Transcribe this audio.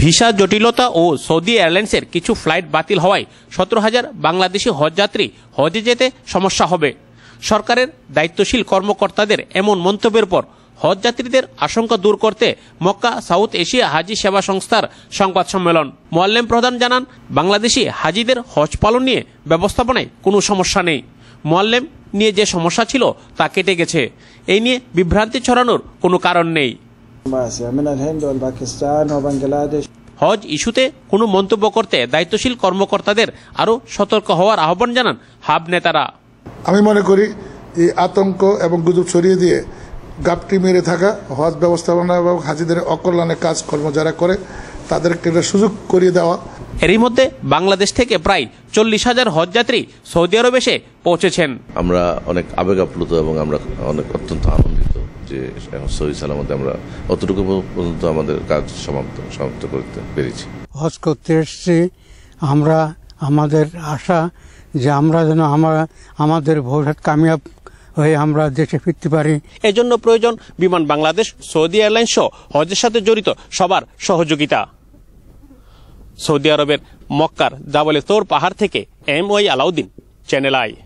visa জটিলতা ও Saudi এয়ারলাইন্সের কিছু ফ্লাইট বাতিল হওয়ায় সতেরো হাজার বাংলাদেশি হজযাত্রী হজে যেতে সমস্যা হবে সরকারের দায়িত্বশীল কর্মকর্তাদের এমন মন্তব্যের পর হজযাত্রীদের আশঙ্কা দূর করতে মক্কা সাউথ এশিয়া হাজি সেবা সংস্থার সংবাদ সম্মেলন মোয়াল্লেম প্রধান জানান বাংলাদেশি হাজিদের হজ পালন নিয়ে ব্যবস্থাপনায় কোনো সমস্যা নেই মোয়াল্লেম নিয়ে যে সমস্যা ছিল তা কেটে গেছে এই নিয়ে বিভ্রান্তি ছড়ানোর কোনো কারণ নেই হজ ইস্যুতে কোনো মন্তব্য করতে দায়িত্বশীল কর্মকর্তাদের আরও সতর্ক হওয়ার আহ্বান জানান হাব নেতারা আমি মনে করি এই আতঙ্ক এবং গুজব ছড়িয়ে দিয়ে গাপটি মেরে থাকা হজ ব্যবস্থাপনা এবং হাজিদের অকল্যাণে কাজকর্ম যারা করে তাদেরকে সুযোগ করিয়ে দেওয়া এরই মধ্যে বাংলাদেশ থেকে প্রায় চল্লিশ হাজার হজ যাত্রী সৌদি আরব এসে পৌঁছেছেন আমরা অনেক আবেগ আপ্লুত এবং আমরা অনেক অত্যন্ত আনন্দিত যে এখন সহি সালামতে আমরা অতটুকু পর্যন্ত আমাদের কাজ সমাপ্ত সমাপ্ত করতে পেরেছি হজ করতে এসেছি আমরা আমাদের আশা যে আমরা যেন আমরা আমাদের ভবিষ্যৎ কামিয়াব হয়ে আমরা দেশে ফিরতে পারি এজন্য প্রয়োজন বিমান বাংলাদেশ সৌদি এয়ারলাইন্স সহ হজের সাথে জড়িত সবার সহযোগিতা সৌদি আরবের মক্কার জাবলে তোর পাহাড় থেকে M Y Alauddin channel I